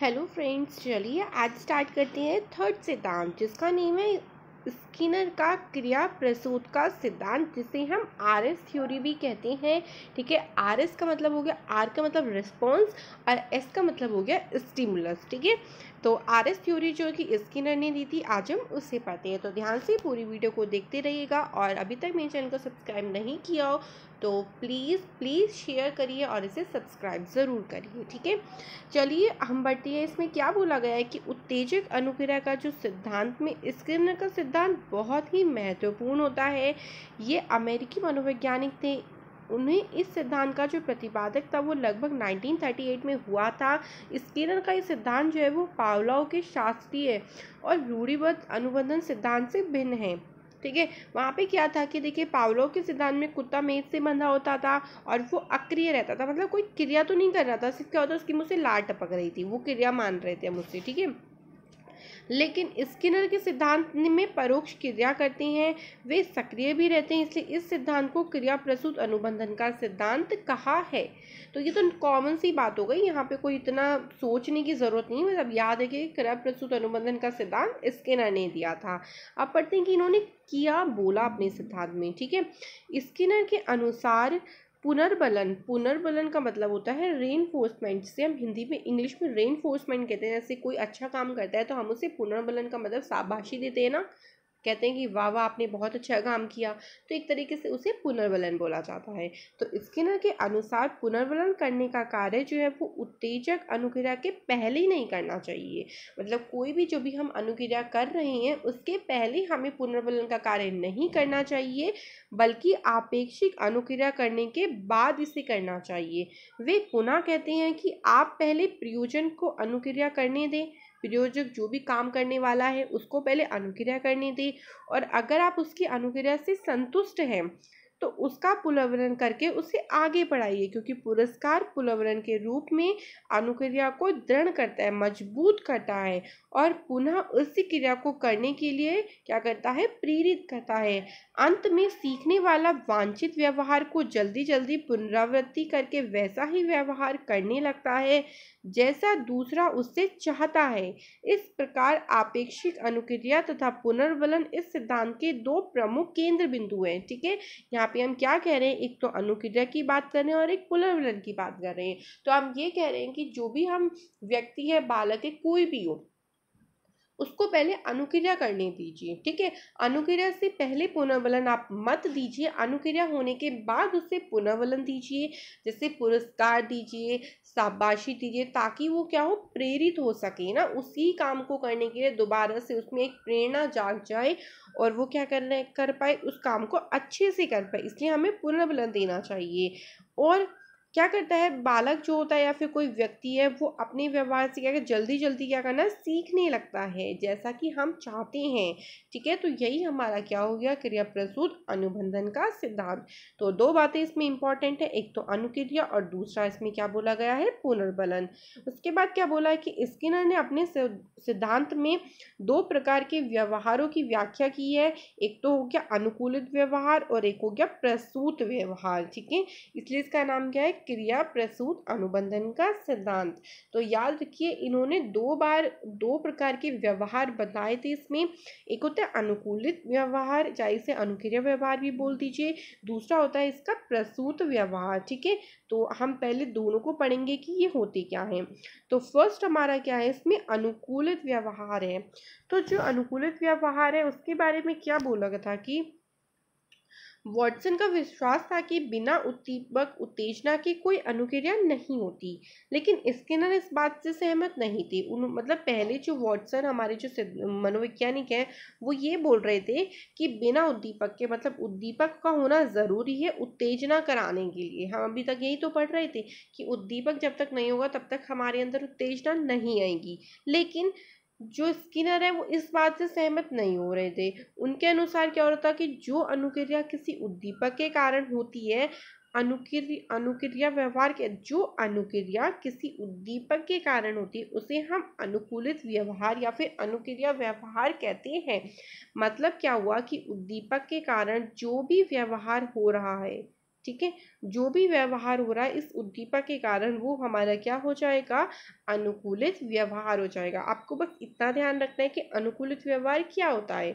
hello friends चलिए आज start करते हैं थर्ड सिद्धांत जिसका नेम है स्किनर का क्रिया प्रसूत का सिद्धांत जिसे हम आर एस थ्योरी भी कहते हैं ठीक है आर एस का मतलब हो गया आर का मतलब रिस्पॉन्स और एस का मतलब हो गया स्टिमुलस ठीक है तो आर एस थ्योरी जो कि स्किनर ने दी थी आज हम उससे पढ़ते हैं तो ध्यान से पूरी वीडियो को देखते रहिएगा और अभी तक मेरे चैनल को सब्सक्राइब नहीं किया हो तो प्लीज़ प्लीज़ शेयर करिए और इसे सब्सक्राइब ज़रूर करिए ठीक है चलिए हम बढ़ते हैं इसमें क्या बोला गया है कि उत्तेजक अनुक्रिया का जो सिद्धांत में स्किनर का सिद्धांत बहुत ही महत्वपूर्ण होता है ये अमेरिकी मनोवैज्ञानिक थे उन्हें इस सिद्धांत का जो प्रतिपादक था वो लगभग 1938 में हुआ था स्किनर का ये सिद्धांत जो है वो पावलाव के शास्त्रीय और रूढ़िबद्ध अनुबंधन सिद्धांत से भिन्न है ठीक है वहाँ पे क्या था कि देखिए पावलो के सिद्धांत में कुत्ता मेज से बंधा होता था और वो अक्रिय रहता था मतलब कोई क्रिया तो नहीं कर रहा था सिर्फ क्या होता उसकी मुझसे लार टपक रही थी वो क्रिया मान रहे थे मुझसे ठीक है लेकिन स्किनर के सिद्धांत में परोक्ष क्रिया करते हैं वे सक्रिय भी रहते हैं इसलिए इस सिद्धांत को क्रिया प्रसूत अनुबंधन का सिद्धांत कहा है तो ये तो कॉमन सी बात हो गई यहाँ पे कोई इतना सोचने की ज़रूरत नहीं मतलब याद है कि क्रिया प्रसूत अनुबंधन का सिद्धांत स्किनर ने दिया था अब पढ़ते हैं कि इन्होंने किया बोला अपने सिद्धांत में ठीक है स्किनर के अनुसार पुनर्बलन पुनर्बलन का मतलब होता है रेनफोर्समेंट जिसे हम हिंदी में इंग्लिश में रेनफोर्समेंट कहते हैं जैसे कोई अच्छा काम करता है तो हम उसे पुनर्बलन का मतलब शाबाशी देते हैं ना कहते हैं कि वाह वाह आपने बहुत अच्छा काम किया तो एक तरीके से उसे पुनर्वलन बोला जाता है तो स्किनर के अनुसार पुनर्वलन करने का कार्य जो है वो उत्तेजक अनुक्रिया के पहले ही नहीं करना चाहिए मतलब कोई भी जो भी हम अनुक्रिया कर रहे हैं उसके पहले हमें पुनर्वलन का कार्य नहीं करना चाहिए बल्कि आपेक्षिक अनुक्रिया करने के बाद इसे करना चाहिए वे पुनः कहते हैं कि आप पहले प्रयोजन को अनुक्रिया करने दें प्रयोजक जो भी काम करने वाला है उसको पहले अनुक्रिया करने दी और अगर आप उसकी अनुक्रिया से संतुष्ट हैं तो उसका पुलवरण करके उसे आगे बढ़ाइए क्योंकि पुरस्कार पुलवरण के रूप में अनुक्रिया को दृढ़ करता है मजबूत करता है और पुनः उसी क्रिया को करने के लिए क्या करता है प्रेरित करता है अंत में सीखने वाला वांछित व्यवहार को जल्दी जल्दी पुनरावृत्ति करके वैसा ही व्यवहार करने लगता है जैसा दूसरा उससे चाहता है इस प्रकार आपेक्षिक अनुक्रिया तथा पुनर्वलन इस सिद्धांत के दो प्रमुख केंद्र बिंदु हैं ठीक है यहाँ पे हम क्या कह रहे हैं एक तो अनुक्रिया की बात कर रहे हैं और एक पुनर्वलन की बात कर रहे हैं तो हम ये कह रहे हैं कि जो भी हम व्यक्ति है बालक है कोई भी हो उसको पहले अनुक्रिया करने दीजिए ठीक है अनुक्रिया से पहले पुनर्वलन आप मत दीजिए अनुक्रिया होने के बाद उसे पुनर्वलन दीजिए जैसे पुरस्कार दीजिए शाबाशी दीजिए ताकि वो क्या हो प्रेरित हो सके ना उसी काम को करने के लिए दोबारा से उसमें एक प्रेरणा जाग जाए और वो क्या कर कर पाए उस काम को अच्छे से कर पाए इसलिए हमें पुनर्वलन देना चाहिए और क्या करता है बालक जो होता है या फिर कोई व्यक्ति है वो अपने व्यवहार से क्या कर जल्दी जल्दी क्या करना सीखने लगता है जैसा कि हम चाहते हैं ठीक है तो यही हमारा क्या हो गया क्रिया प्रसूत अनुबंधन का सिद्धांत तो दो बातें इसमें इंपॉर्टेंट है एक तो अनुक्रिया और दूसरा इसमें क्या बोला गया है पुनर्बलन उसके बाद क्या बोला है कि स्किनर ने अपने सिद्धांत में दो प्रकार के व्यवहारों की व्याख्या की है एक तो हो गया अनुकूलित व्यवहार और एक हो गया प्रसूत व्यवहार ठीक है इसलिए इसका नाम क्या है क्रिया प्रसूत अनुबंधन का सिद्धांत तो याद रखिए इन्होंने दो बार दो प्रकार के व्यवहार बताए थे इसमें एक होता है अनुकूलित व्यवहार या इसे अनुक्रिया व्यवहार भी बोल दीजिए दूसरा होता है इसका प्रसूत व्यवहार ठीक है तो हम पहले दोनों को पढ़ेंगे कि ये होते क्या हैं तो फर्स्ट हमारा क्या है इसमें अनुकूलित व्यवहार है तो जो अनुकूलित व्यवहार है उसके बारे में क्या बोला गया था कि वॉटसन का विश्वास था कि बिना उद्दीपक उत्तेजना के कोई अनुक्रिया नहीं होती लेकिन स्किनर इस बात से सहमत नहीं थे उन मतलब पहले जो वॉटसन हमारे जो मनोवैज्ञानिक हैं वो ये बोल रहे थे कि बिना उद्दीपक के मतलब उद्दीपक का होना ज़रूरी है उत्तेजना कराने के लिए हम अभी तक यही तो पढ़ रहे थे कि उद्दीपक जब तक नहीं होगा तब तक हमारे अंदर उत्तेजना नहीं आएगी लेकिन जो स्किनर है वो इस बात से सहमत नहीं हो रहे थे उनके अनुसार क्या हो रहा था कि जो अनुक्रिया किसी उद्दीपक के कारण होती है अनुक्रिया अनुक्रिया व्यवहार के जो अनुक्रिया किसी उद्दीपक के कारण होती है उसे हम अनुकूलित व्यवहार या फिर अनुक्रिया व्यवहार कहते हैं मतलब क्या हुआ कि उद्दीपक के कारण जो भी व्यवहार हो रहा है ठीक है जो भी व्यवहार हो रहा है इस उद्दीपक के कारण वो हमारा क्या हो जाएगा अनुकूलित व्यवहार हो जाएगा आपको बस इतना ध्यान रखना है कि अनुकूलित व्यवहार क्या होता है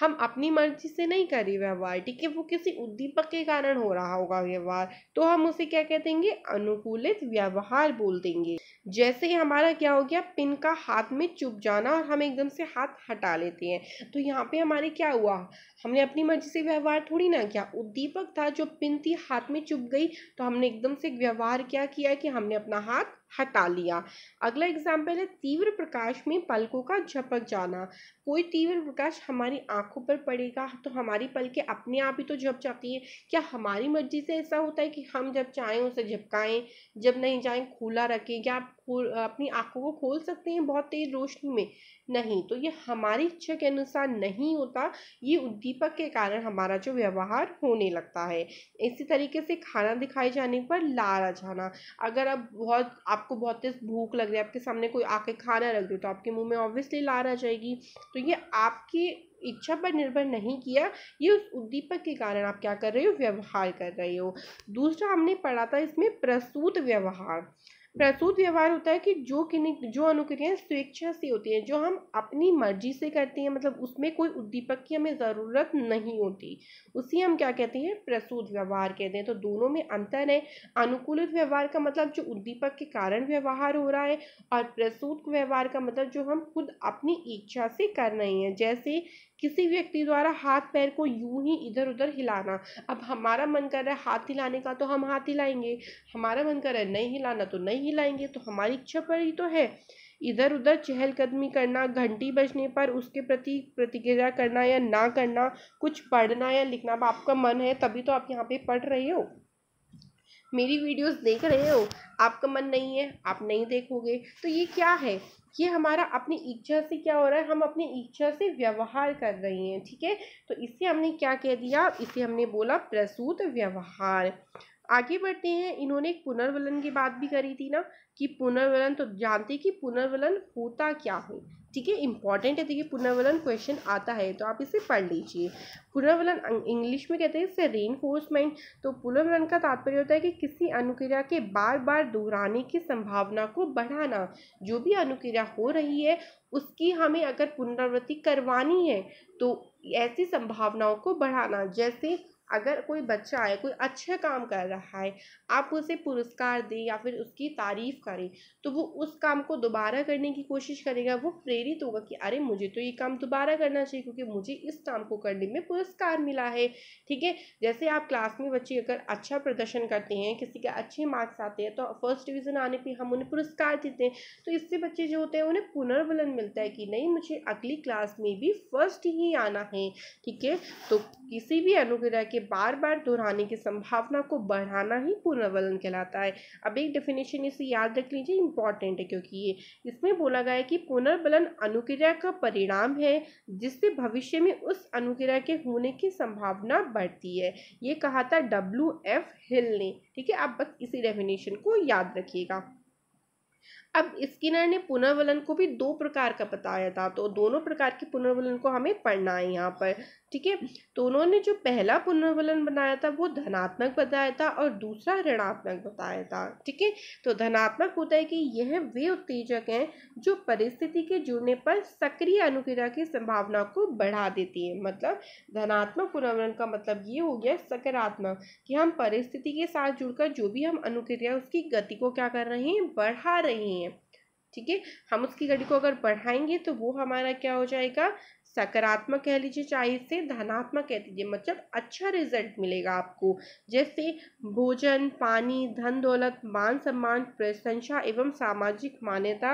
हम अपनी मर्जी से नहीं करी व्यवहार ठीक है वो किसी उद्दीपक के कारण हो रहा होगा व्यवहार तो हम उसे क्या कह देंगे अनुकूलित व्यवहार बोल देंगे जैसे ही हमारा क्या हो गया पिन का हाथ में चुप जाना और हम एकदम से हाथ हटा लेते हैं तो यहाँ पे हमारे क्या हुआ हमने अपनी मर्जी से व्यवहार थोड़ी ना किया उद्दीपक था जो पिन थी हाथ में चुप गई तो हमने एकदम से व्यवहार क्या किया कि हमने अपना हाथ हटा लिया अगला एग्जाम्पल है तीव्र प्रकाश में पलकों का झपक जाना कोई तीव्र प्रकाश हमारी आंखों पर पड़ेगा तो हमारी पलकें अपने आप ही तो झप जाती हैं क्या हमारी मर्जी से ऐसा होता है कि हम जब चाहें उसे झपकाएं जब नहीं चाहें खुला रखें क्या आप अपनी आंखों को खोल सकते हैं बहुत तेज रोशनी में नहीं तो ये हमारी इच्छा के अनुसार नहीं होता ये उद्दीपक के कारण हमारा जो व्यवहार होने लगता है इसी तरीके से खाना दिखाए जाने पर लार आ जाना अगर आप बहुत आपको बहुत तेज भूख लग रही है आपके सामने कोई आके खाना रख दो तो आपके मुंह में ऑब्वियसली लार आ जाएगी तो ये आपकी इच्छा पर निर्भर नहीं किया ये उस उद्दीपक के कारण आप क्या कर रहे हो व्यवहार कर रहे हो दूसरा हमने पढ़ा था इसमें प्रसूत व्यवहार प्रसूत व्यवहार होता है कि जो कि जो अनुक्रियाएं स्वेच्छा से होती हैं जो हम अपनी मर्जी से करते हैं मतलब उसमें कोई उद्दीपक की हमें ज़रूरत नहीं होती उसी हम क्या कहते हैं प्रसूत व्यवहार कहते हैं तो दोनों में अंतर है अनुकूलित व्यवहार का मतलब जो उद्दीपक के कारण व्यवहार हो रहा है और प्रसूत व्यवहार का मतलब जो हम खुद अपनी इच्छा से कर रहे हैं जैसे किसी व्यक्ति द्वारा हाथ पैर को यूं ही इधर उधर हिलाना अब हमारा मन कर रहा है हाथ हिलाने का तो हम हाथ हिलाएंगे हमारा मन कर रहा है नहीं हिलाना तो नहीं हिलाएंगे तो हमारी इच्छा पर ही तो है इधर उधर चहलकदमी करना घंटी बजने पर उसके प्रति प्रतिक्रिया करना या ना करना कुछ पढ़ना या लिखना अब आपका मन है तभी तो आप यहाँ पे पढ़ रहे हो मेरी वीडियोस देख रहे हो आपका मन नहीं है आप नहीं देखोगे तो ये क्या है ये हमारा अपनी इच्छा से क्या हो रहा है हम अपनी इच्छा से व्यवहार कर रहे हैं ठीक है तो इससे हमने क्या कह दिया इसे हमने बोला प्रसूत व्यवहार आगे बढ़ते हैं इन्होंने एक पुनर्वलन की बात भी करी थी ना कि पुनर्वलन तो जानते कि पुनर्वलन होता क्या है ठीक है इंपॉर्टेंट है देखिए पुनर्वलन क्वेश्चन आता है तो आप इसे पढ़ लीजिए पुनर्वलन अं-, इंग्लिश में कहते हैं इससे रेनफोर्समेंट तो पुनर्वलन का तात्पर्य होता है कि किसी अनुक्रिया के बार बार दोहराने की संभावना को बढ़ाना जो भी अनुक्रिया हो रही है उसकी हमें अगर पुनरावृत्ति करवानी है तो ऐसी संभावनाओं को बढ़ाना जैसे अगर कोई बच्चा है कोई अच्छा काम कर रहा है आप उसे पुरस्कार दें या फिर उसकी तारीफ़ करें तो वो उस काम को दोबारा करने की कोशिश करेगा वो प्रेरित होगा कि अरे मुझे तो ये काम दोबारा करना चाहिए क्योंकि मुझे इस काम को करने में पुरस्कार मिला है ठीक है जैसे आप क्लास में बच्चे अगर अच्छा प्रदर्शन करते हैं किसी के अच्छे मार्क्स आते हैं तो फर्स्ट डिविज़न आने पर हम उन्हें पुरस्कार देते हैं तो इससे बच्चे जो होते हैं उन्हें पुनर्वलन मिलता है कि नहीं मुझे अगली क्लास में भी फर्स्ट ही आना है ठीक है तो किसी भी अनुग्रह के बार बार दोहराने की संभावना को बढ़ाना ही पुनर्वलन कहलाता है अब एक डेफिनेशन इसे याद रख लीजिए इंपॉर्टेंट है क्योंकि ये इसमें बोला गया है कि पुनर्वलन अनुक्रिया का परिणाम है जिससे भविष्य में उस अनुक्रिया के होने की संभावना बढ़ती है ये कहा था डब्ल्यू एफ हिल ने ठीक है आप बस इसी डेफिनेशन को याद रखिएगा अब स्किनर ने पुनर्वलन को भी दो प्रकार का बताया था तो दोनों प्रकार के पुनर्वलन को हमें पढ़ना है यहाँ पर ठीक है तो उन्होंने जो पहला पुनर्वलन बनाया था वो धनात्मक बताया था और दूसरा ऋणात्मक बताया था ठीक है तो धनात्मक होता है कि यह वे उत्तेजक हैं जो परिस्थिति के जुड़ने पर सक्रिय अनुक्रिया की संभावना को बढ़ा देती है मतलब धनात्मक पुनर्वलन का मतलब ये हो गया सकारात्मक कि हम परिस्थिति के साथ जुड़कर जो भी हम अनुक्रिया उसकी गति को क्या कर रहे हैं बढ़ा रहे हैं ठीक है हम उसकी गति को अगर बढ़ाएंगे तो वो हमारा क्या हो जाएगा सकारात्मक कह लीजिए चाहे इसे धनात्मक कह दीजिए मतलब अच्छा रिजल्ट मिलेगा आपको जैसे भोजन पानी धन दौलत मान सम्मान प्रशंसा एवं सामाजिक मान्यता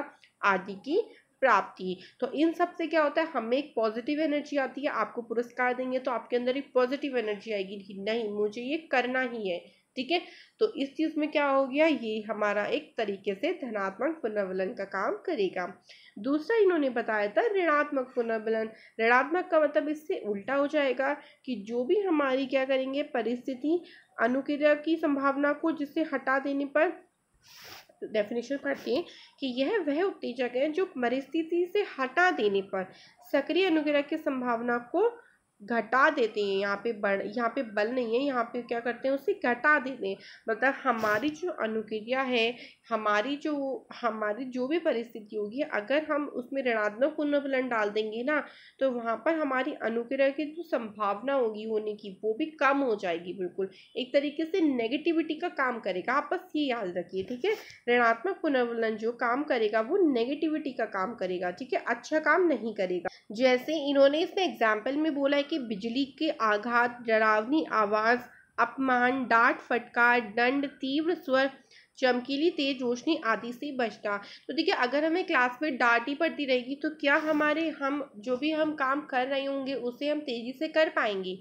आदि की प्राप्ति तो इन सब से क्या होता है हमें एक पॉजिटिव एनर्जी आती है आपको पुरस्कार देंगे तो आपके अंदर एक पॉजिटिव एनर्जी आएगी कि नहीं मुझे ये करना ही है ठीक है तो इस चीज़ में क्या हो गया ये हमारा एक तरीके से धनात्मक पुनर्वलन का काम करेगा दूसरा इन्होंने बताया था ऋणात्मक पुनर्वलन ऋणात्मक का मतलब इससे उल्टा हो जाएगा कि जो भी हमारी क्या करेंगे परिस्थिति अनुक्रिया की संभावना को जिससे हटा देने पर डेफिनेशन पढ़ते हैं कि यह वह उत्तेजक है जो परिस्थिति से हटा देने पर सक्रिय अनुग्रह की संभावना को घटा देते हैं यहाँ पे बढ़ यहाँ पे बल नहीं है यहाँ पे क्या करते हैं उसे घटा देते हैं मतलब हमारी जो अनुक्रिया है हमारी जो हमारी जो भी परिस्थिति होगी अगर हम उसमें ऋणात्मक पुनर्फलन डाल देंगे ना तो वहाँ पर हमारी अनुग्रह की जो संभावना होगी होने की वो भी कम हो जाएगी बिल्कुल एक तरीके से नेगेटिविटी का काम करेगा आप बस ये याद रखिए ठीक है ऋणात्मक पुनर्वलन जो काम करेगा वो नेगेटिविटी का काम करेगा ठीक है अच्छा काम नहीं करेगा जैसे इन्होंने इसमें एग्जाम्पल में बोला है कि बिजली के आघात डरावनी आवाज़ अपमान डांट फटकार दंड तीव्र स्वर चमकीली तेज रोशनी आदि से बचना तो देखिए अगर हमें क्लास में डांट ही पड़ती रहेगी तो क्या हमारे हम जो भी हम काम कर रहे होंगे उसे हम तेज़ी से कर पाएंगे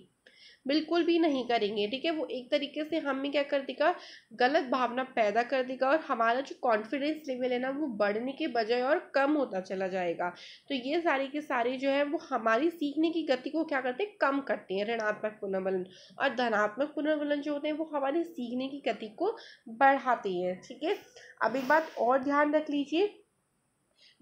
बिल्कुल भी नहीं करेंगे ठीक है वो एक तरीके से हम में क्या कर देगा गलत भावना पैदा कर देगा और हमारा जो कॉन्फिडेंस लेवल है ना वो बढ़ने के बजाय और कम होता चला जाएगा तो ये सारे के सारे जो है वो हमारी सीखने की गति को क्या करते हैं कम करते हैं ऋणात्मक पुनर्वलन और धनात्मक पुनर्वलन जो होते हैं वो हमारी सीखने की गति को बढ़ाते हैं ठीक है अब एक बात और ध्यान रख लीजिए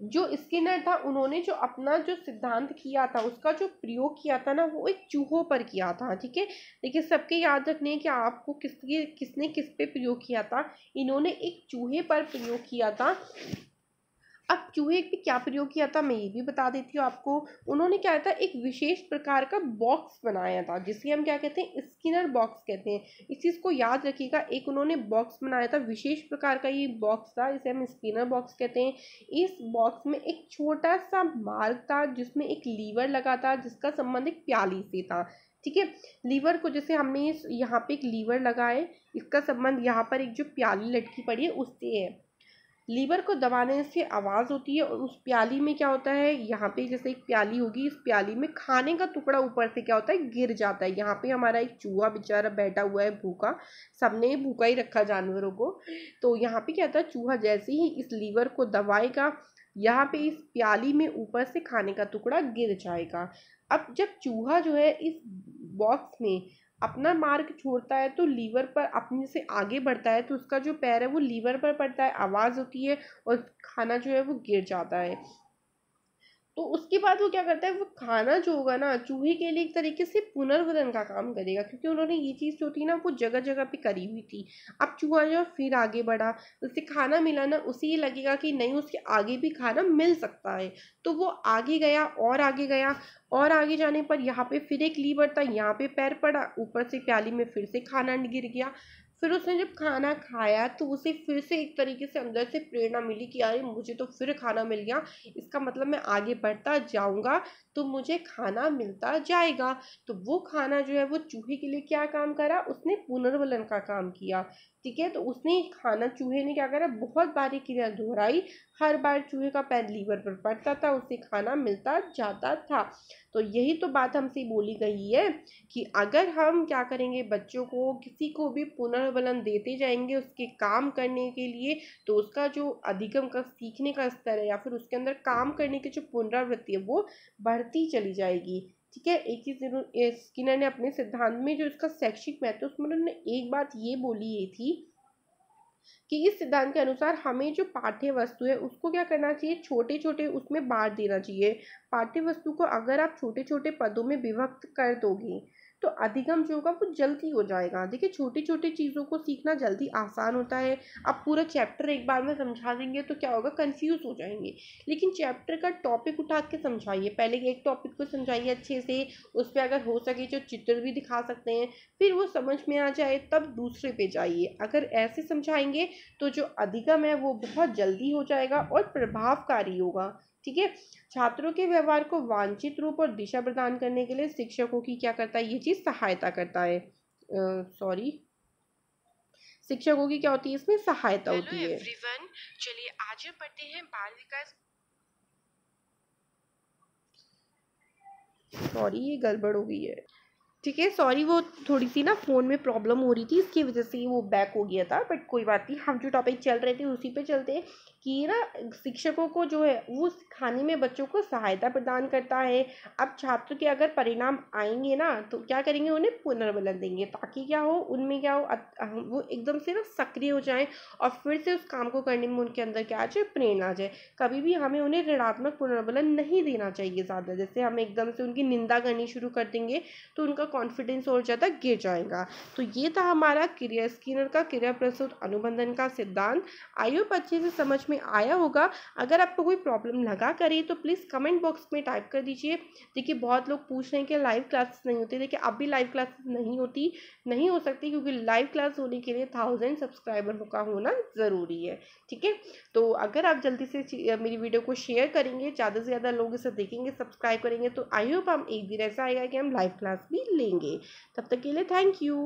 जो स्किनर था उन्होंने जो अपना जो सिद्धांत किया था उसका जो प्रयोग किया था ना वो एक चूहों पर किया था ठीक है देखिए सबके याद रखने कि आपको किसके किसने किस पे प्रयोग किया था इन्होंने एक चूहे पर प्रयोग किया था अब चूहे भी क्या प्रयोग किया था मैं ये भी बता देती हूँ आपको उन्होंने क्या था एक विशेष प्रकार का बॉक्स बनाया था जिसे हम क्या कहते हैं स्किनर बॉक्स कहते हैं इस चीज़ को याद रखिएगा एक उन्होंने बॉक्स बनाया था विशेष प्रकार का ये बॉक्स था इसे हम स्किनर बॉक्स कहते हैं इस बॉक्स में एक छोटा सा मार्ग था जिसमें एक लीवर लगा था जिसका संबंध एक प्याली से था ठीक है लीवर को जैसे हमने यहाँ पे एक लीवर लगाए इसका संबंध यहाँ पर एक जो प्याली लटकी पड़ी है उससे है लीवर को दबाने से आवाज़ होती है और उस प्याली में क्या होता है यहाँ पे जैसे एक प्याली होगी इस प्याली में खाने का टुकड़ा ऊपर से क्या होता है गिर जाता है यहाँ पे हमारा एक चूहा बेचारा बैठा हुआ है भूखा सबने भूखा ही रखा जानवरों को तो यहाँ पे क्या होता है चूहा जैसे ही इस लीवर को दबाएगा यहाँ पे इस प्याली में ऊपर से खाने का टुकड़ा गिर जाएगा अब जब चूहा जो है इस बॉक्स में अपना मार्ग छोड़ता है तो लीवर पर अपने से आगे बढ़ता है तो उसका जो पैर है वो लीवर पर पड़ता है आवाज़ होती है और खाना जो है वो गिर जाता है तो उसके बाद वो क्या करता है वो खाना जो होगा ना चूहे के लिए एक तरीके से पुनर्वलन का काम करेगा क्योंकि उन्होंने ये चीज़ जो थी ना वो जगह जगह पे करी हुई थी अब चूहा जो फिर आगे बढ़ा उससे खाना मिला ना उसे ये लगेगा कि नहीं उसके आगे भी खाना मिल सकता है तो वो आगे गया और आगे गया और आगे जाने पर यहाँ पे फिर एक लीवर था यहाँ पे पैर पड़ा ऊपर से प्याली में फिर से खाना गिर गया फिर उसने जब खाना खाया तो उसे फिर से एक तरीके से अंदर से प्रेरणा मिली कि यार मुझे तो फिर खाना मिल गया इसका मतलब मैं आगे बढ़ता जाऊंगा तो मुझे खाना मिलता जाएगा तो वो खाना जो है वो चूहे के लिए क्या काम करा उसने पुनर्वलन का काम किया ठीक है तो उसने खाना चूहे ने क्या करा बहुत बारी क्रिया दोहराई हर बार चूहे का पैर लीवर पर पड़ता था उसे खाना मिलता जाता था तो यही तो बात हमसे बोली गई है कि अगर हम क्या करेंगे बच्चों को किसी को भी पुनर्वलन देते जाएंगे उसके काम करने के लिए तो उसका जो अधिगम का सीखने का स्तर है या फिर उसके अंदर काम करने की जो पुनरावृत्ति है वो बढ़ती चली जाएगी ठीक है एक चीज़ जरूर स्किनर ने अपने सिद्धांत में जो इसका शैक्षिक महत्व उसमें उन्होंने एक बात ये बोली ये थी कि इस सिद्धांत के अनुसार हमें जो पाठ्य वस्तु है उसको क्या करना चाहिए छोटे छोटे उसमें बांट देना चाहिए पाठ्य वस्तु को अगर आप छोटे छोटे पदों में विभक्त कर दोगे तो अधिगम जो होगा वो जल्दी हो जाएगा देखिए छोटी छोटी चीज़ों को सीखना जल्दी आसान होता है आप पूरा चैप्टर एक बार में समझा देंगे तो क्या होगा कन्फ्यूज़ हो जाएंगे लेकिन चैप्टर का टॉपिक उठा के समझाइए पहले एक टॉपिक को समझाइए अच्छे से उस पर अगर हो सके जो तो चित्र भी दिखा सकते हैं फिर वो समझ में आ जाए तब दूसरे पे जाइए अगर ऐसे समझाएंगे तो जो अधिगम है वो बहुत जल्दी हो जाएगा और प्रभावकारी होगा ठीक है छात्रों के व्यवहार को वांछित रूप और दिशा प्रदान करने के लिए शिक्षकों की क्या करता है ये चीज़ सहायता करता है सॉरी शिक्षकों की क्या होती है इसमें सहायता होती है चलिए आज हम पढ़ते हैं बाल विकास सॉरी ये गड़बड़ हो गई है ठीक है सॉरी वो थोड़ी सी ना फ़ोन में प्रॉब्लम हो रही थी इसकी वजह से वो बैक हो गया था बट कोई बात नहीं हम जो टॉपिक चल रहे थे उसी पे चलते हैं कि ना शिक्षकों को जो है वो सिखाने में बच्चों को सहायता प्रदान करता है अब छात्र के अगर परिणाम आएंगे ना तो क्या करेंगे उन्हें पुनर्बलन देंगे ताकि क्या हो उनमें क्या हो वो एकदम से ना सक्रिय हो जाए और फिर से उस काम को करने में उनके अंदर क्या आ जाए प्रेरणा आ जाए कभी भी हमें उन्हें ऋणात्मक पुनर्बलन नहीं देना चाहिए ज़्यादा जैसे हम एकदम से उनकी निंदा करनी शुरू कर देंगे तो उनका कॉन्फिडेंस और ज़्यादा गिर जाएगा तो ये था हमारा क्रिया स्किनर का क्रिया प्रस्तुत अनुबंधन का सिद्धांत आई होप अच्छे से समझ में आया होगा अगर आपको कोई प्रॉब्लम लगा करे तो प्लीज़ कमेंट बॉक्स में टाइप कर दीजिए देखिए बहुत लोग पूछ रहे हैं कि लाइव क्लासेस नहीं होती देखिए अब भी लाइव क्लासेस नहीं होती नहीं हो सकती क्योंकि लाइव क्लास होने के लिए थाउजेंड सब्सक्राइबर का होना ज़रूरी है ठीक है तो अगर आप जल्दी से मेरी वीडियो को शेयर करेंगे ज़्यादा से ज़्यादा लोग इसे देखेंगे सब्सक्राइब करेंगे तो आई होप हम एक दिन ऐसा आएगा कि हम लाइव क्लास भी लेंगे तब तक के लिए थैंक यू